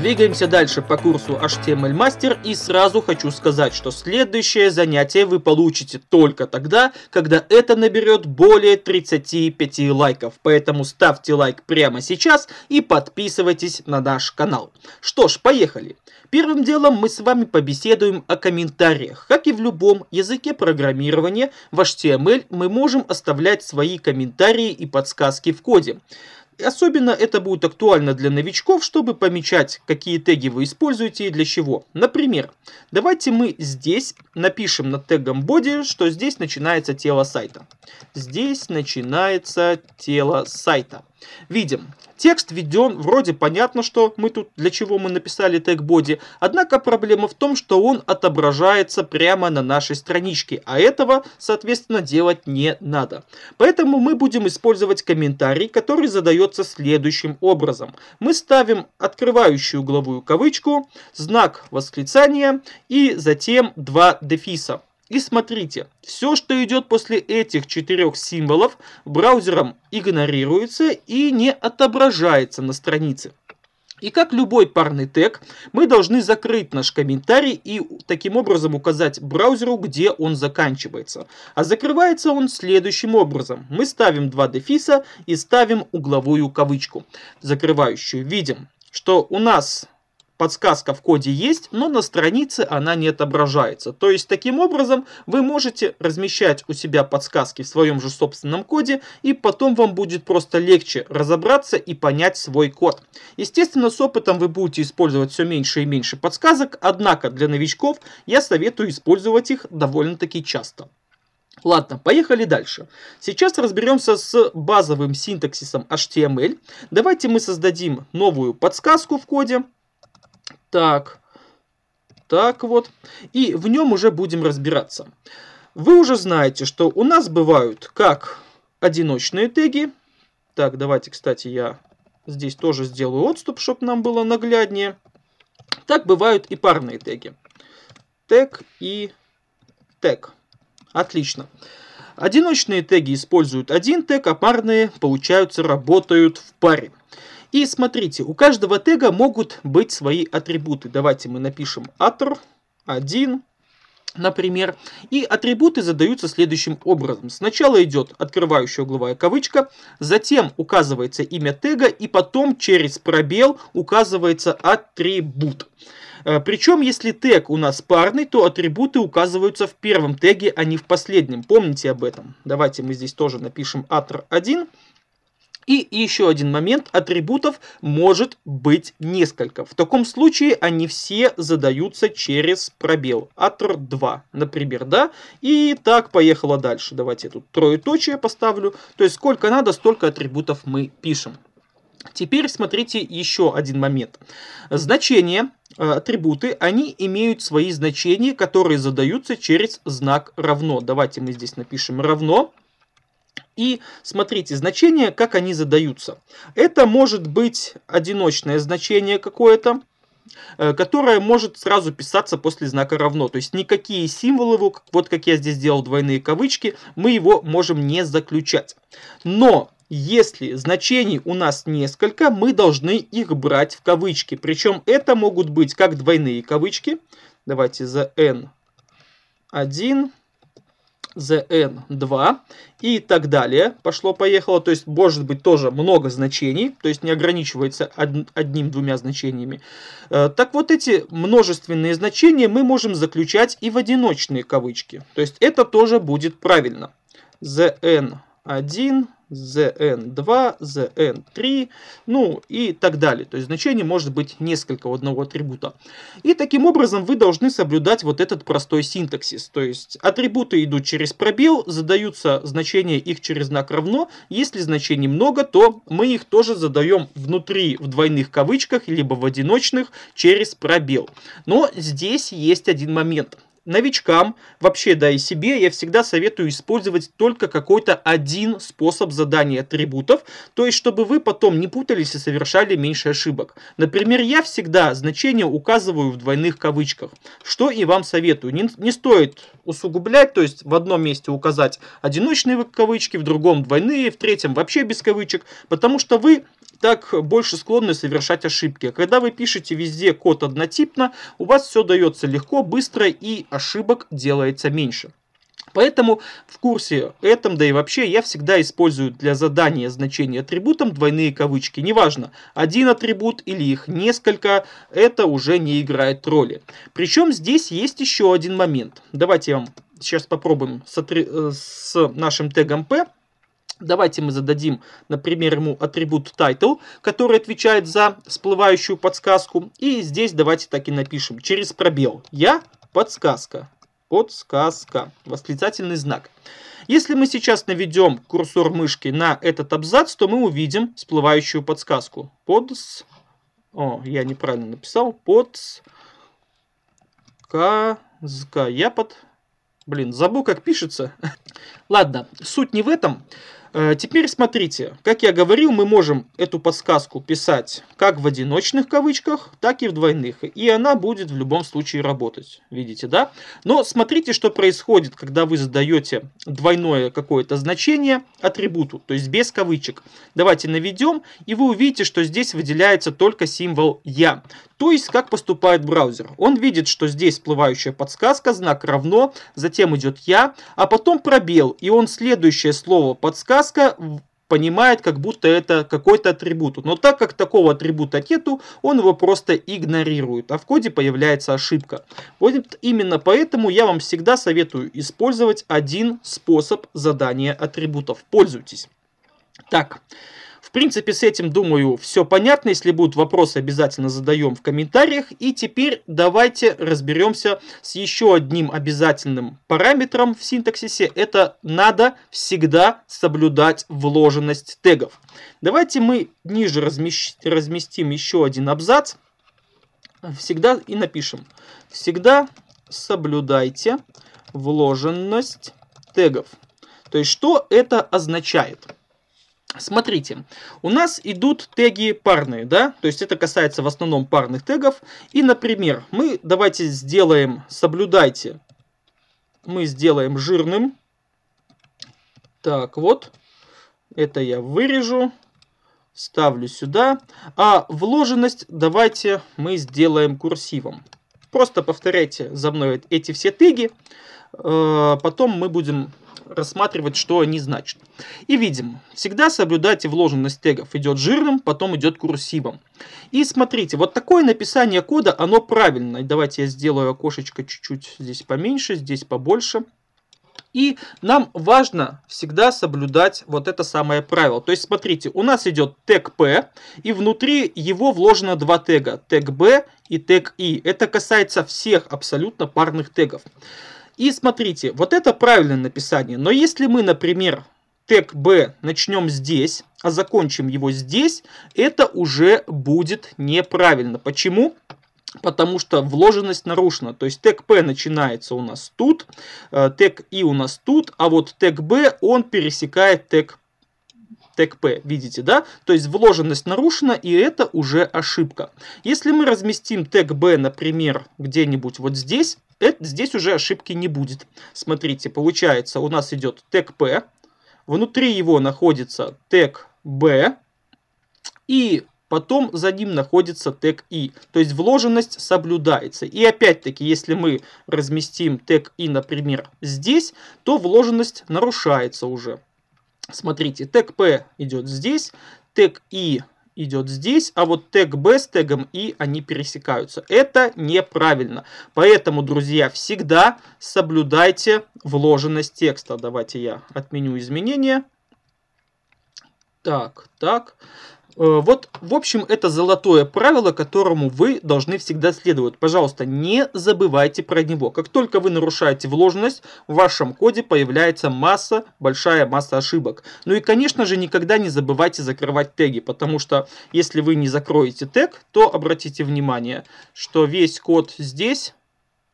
Двигаемся дальше по курсу HTML Master и сразу хочу сказать, что следующее занятие вы получите только тогда, когда это наберет более 35 лайков. Поэтому ставьте лайк прямо сейчас и подписывайтесь на наш канал. Что ж, поехали. Первым делом мы с вами побеседуем о комментариях. Как и в любом языке программирования, в HTML мы можем оставлять свои комментарии и подсказки в коде. Особенно это будет актуально для новичков, чтобы помечать, какие теги вы используете и для чего. Например, давайте мы здесь напишем над тегом body, что здесь начинается тело сайта. Здесь начинается тело сайта. Видим, текст введен, вроде понятно, что мы тут, для чего мы написали тег body, однако проблема в том, что он отображается прямо на нашей страничке, а этого, соответственно, делать не надо. Поэтому мы будем использовать комментарий, который задается следующим образом. Мы ставим открывающую угловую кавычку, знак восклицания и затем два дефиса. И смотрите, все, что идет после этих четырех символов, браузером игнорируется и не отображается на странице. И как любой парный тег, мы должны закрыть наш комментарий и таким образом указать браузеру, где он заканчивается. А закрывается он следующим образом. Мы ставим два дефиса и ставим угловую кавычку. Закрывающую видим, что у нас Подсказка в коде есть, но на странице она не отображается. То есть таким образом вы можете размещать у себя подсказки в своем же собственном коде и потом вам будет просто легче разобраться и понять свой код. Естественно, с опытом вы будете использовать все меньше и меньше подсказок, однако для новичков я советую использовать их довольно-таки часто. Ладно, поехали дальше. Сейчас разберемся с базовым синтаксисом HTML. Давайте мы создадим новую подсказку в коде так, так вот. И в нем уже будем разбираться. Вы уже знаете, что у нас бывают как одиночные теги. Так, давайте, кстати, я здесь тоже сделаю отступ, чтобы нам было нагляднее. Так бывают и парные теги. Тег и тег. Отлично. Одиночные теги используют один тег, а парные, получаются, работают в паре. И смотрите, у каждого тега могут быть свои атрибуты. Давайте мы напишем atr 1, например. И атрибуты задаются следующим образом. Сначала идет открывающая угловая кавычка, затем указывается имя тега, и потом через пробел указывается атрибут. Э, причем, если тег у нас парный, то атрибуты указываются в первом теге, а не в последнем. Помните об этом. Давайте мы здесь тоже напишем atr1. И еще один момент, атрибутов может быть несколько. В таком случае они все задаются через пробел. Атр 2, например, да? И так поехала дальше. Давайте я тут троеточие поставлю. То есть сколько надо, столько атрибутов мы пишем. Теперь смотрите еще один момент. Значения, э, атрибуты, они имеют свои значения, которые задаются через знак равно. Давайте мы здесь напишем равно. И смотрите, значения, как они задаются. Это может быть одиночное значение какое-то, э, которое может сразу писаться после знака равно. То есть никакие символы, вот как я здесь сделал двойные кавычки, мы его можем не заключать. Но если значений у нас несколько, мы должны их брать в кавычки. Причем это могут быть как двойные кавычки. Давайте за n1, ZN2 и так далее. Пошло-поехало, то есть может быть тоже много значений, то есть не ограничивается одним-двумя значениями. Э, так вот эти множественные значения мы можем заключать и в одиночные кавычки. То есть это тоже будет правильно. ZN2 1, zn2, zn3, ну и так далее. То есть значение может быть несколько у одного атрибута. И таким образом вы должны соблюдать вот этот простой синтаксис. То есть атрибуты идут через пробел, задаются значения их через знак равно. Если значений много, то мы их тоже задаем внутри в двойных кавычках, либо в одиночных через пробел. Но здесь есть один момент – новичкам, вообще да и себе, я всегда советую использовать только какой-то один способ задания атрибутов, то есть чтобы вы потом не путались и совершали меньше ошибок. Например, я всегда значение указываю в двойных кавычках, что и вам советую. Не, не стоит усугублять, то есть в одном месте указать одиночные кавычки, в другом двойные, в третьем вообще без кавычек, потому что вы так больше склонны совершать ошибки. А когда вы пишете везде код однотипно, у вас все дается легко, быстро и ошибок делается меньше. Поэтому в курсе этом, да и вообще, я всегда использую для задания значения атрибутом двойные кавычки. Неважно, один атрибут или их несколько, это уже не играет роли. Причем здесь есть еще один момент. Давайте я вам сейчас попробуем с, атри... Э, с нашим тегом p. Давайте мы зададим, например, ему атрибут title, который отвечает за всплывающую подсказку. И здесь давайте так и напишем через пробел. Я Подсказка. Подсказка. Восклицательный знак. Если мы сейчас наведем курсор мышки на этот абзац, то мы увидим всплывающую подсказку. Подс... О, я неправильно написал. Подсказка. Я под... Блин, забыл, как пишется. Ладно, суть не в этом. Э, теперь смотрите, как я говорил, мы можем эту подсказку писать как в одиночных кавычках, так и в двойных. И она будет в любом случае работать. Видите, да? Но смотрите, что происходит, когда вы задаете двойное какое-то значение атрибуту, то есть без кавычек. Давайте наведем, и вы увидите, что здесь выделяется только символ «я». То есть, как поступает браузер. Он видит, что здесь всплывающая подсказка, знак равно, затем идет «я», а потом пробел, и он следующее слово подсказки Сказка понимает, как будто это какой-то атрибут. Но так как такого атрибута нету, он его просто игнорирует, а в коде появляется ошибка. Вот именно поэтому я вам всегда советую использовать один способ задания атрибутов. Пользуйтесь. Так, в принципе, с этим, думаю, все понятно. Если будут вопросы, обязательно задаем в комментариях. И теперь давайте разберемся с еще одним обязательным параметром в синтаксисе. Это надо всегда соблюдать вложенность тегов. Давайте мы ниже размещ... разместим еще один абзац. Всегда и напишем. Всегда соблюдайте вложенность тегов. То есть, что это означает? Смотрите, у нас идут теги парные, да, то есть это касается в основном парных тегов. И, например, мы давайте сделаем, соблюдайте, мы сделаем жирным. Так, вот, это я вырежу, ставлю сюда. А вложенность давайте мы сделаем курсивом. Просто повторяйте за мной эти все теги, э, потом мы будем рассматривать, что они значат. И видим, всегда соблюдайте вложенность тегов. Идет жирным, потом идет курсивом. И смотрите, вот такое написание кода, оно правильное. Давайте я сделаю окошечко чуть-чуть здесь поменьше, здесь побольше. И нам важно всегда соблюдать вот это самое правило. То есть, смотрите, у нас идет тег P, и внутри его вложено два тега. Тег B и тег I. Это касается всех абсолютно парных тегов. И смотрите, вот это правильное написание. Но если мы, например, тег B начнем здесь, а закончим его здесь, это уже будет неправильно. Почему? Потому что вложенность нарушена. То есть тег P начинается у нас тут, э, тег I у нас тут, а вот тег B он пересекает тег тег P, видите, да? То есть вложенность нарушена, и это уже ошибка. Если мы разместим тег B, например, где-нибудь вот здесь, это, здесь уже ошибки не будет. Смотрите, получается, у нас идет тег P, внутри его находится тег B, и потом за ним находится тег i. То есть вложенность соблюдается. И опять-таки, если мы разместим тег i, например, здесь, то вложенность нарушается уже. Смотрите, тег p идет здесь, тег i идет здесь, а вот тег B с тегом и они пересекаются. Это неправильно. Поэтому, друзья, всегда соблюдайте вложенность текста. Давайте я отменю изменения. Так, так. Э, вот, в общем, это золотое правило, которому вы должны всегда следовать. Пожалуйста, не забывайте про него. Как только вы нарушаете вложенность, в вашем коде появляется масса, большая масса ошибок. Ну и, конечно же, никогда не забывайте закрывать теги, потому что если вы не закроете тег, то обратите внимание, что весь код здесь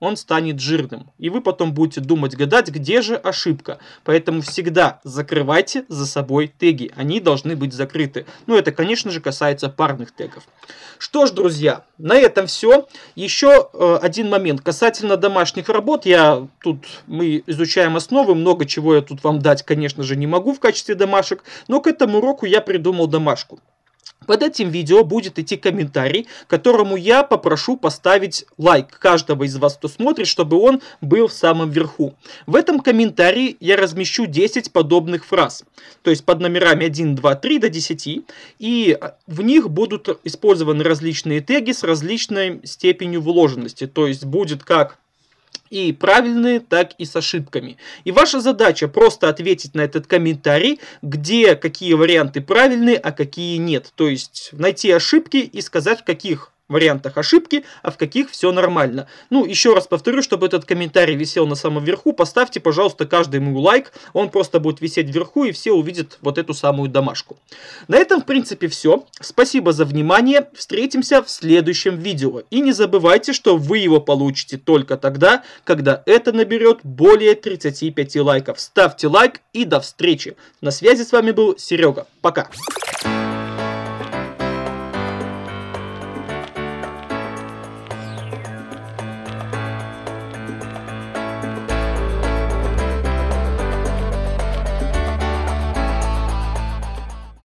он станет жирным. И вы потом будете думать, гадать, где же ошибка. Поэтому всегда закрывайте за собой теги. Они должны быть закрыты. Ну, это, конечно же, касается парных тегов. Что ж, друзья, на этом все. Еще э, один момент. Касательно домашних работ, я тут, мы изучаем основы, много чего я тут вам дать, конечно же, не могу в качестве домашек, но к этому уроку я придумал домашку. Под этим видео будет идти комментарий, которому я попрошу поставить лайк каждого из вас, кто смотрит, чтобы он был в самом верху. В этом комментарии я размещу 10 подобных фраз, то есть под номерами 1, 2, 3 до 10, и а, в них будут использованы различные теги с различной степенью вложенности, то есть будет как и правильные, так и с ошибками. И ваша задача просто ответить на этот комментарий, где какие варианты правильные, а какие нет. То есть найти ошибки и сказать, в каких вариантах ошибки, а в каких все нормально. Ну, еще раз повторю, чтобы этот комментарий висел на самом верху, поставьте, пожалуйста, каждому лайк, он просто будет висеть вверху, и все увидят вот эту самую домашку. На этом, в принципе, все. Спасибо за внимание, встретимся в следующем видео. И не забывайте, что вы его получите только тогда, когда это наберет более 35 лайков. Ставьте лайк и до встречи. На связи с вами был Серега. Пока. Thank